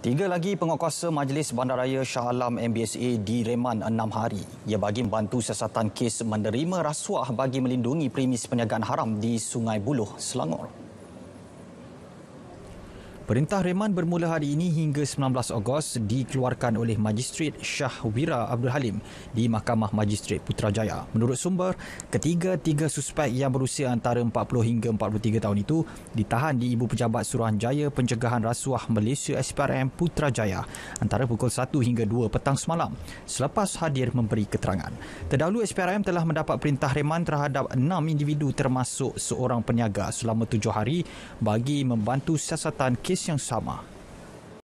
Tiga lagi penguatkuasa Majlis Bandaraya Shah Alam MBSA direman enam hari. Ia bagi membantu siasatan kes menerima rasuah bagi melindungi premis perniagaan haram di Sungai Buloh, Selangor. Perintah reman bermula hari ini hingga 19 Ogos dikeluarkan oleh Magistrate Shah Wira Abdul Halim di Mahkamah Magistrate Putrajaya. Menurut sumber, ketiga-tiga suspek yang berusia antara 40 hingga 43 tahun itu ditahan di Ibu Pejabat Suruhanjaya Pencegahan Rasuah Malaysia SPRM Putrajaya antara pukul 1 hingga 2 petang semalam selepas hadir memberi keterangan. Terdahulu SPRM telah mendapat perintah reman terhadap enam individu termasuk seorang peniaga selama tujuh hari bagi membantu siasatan kes 像什么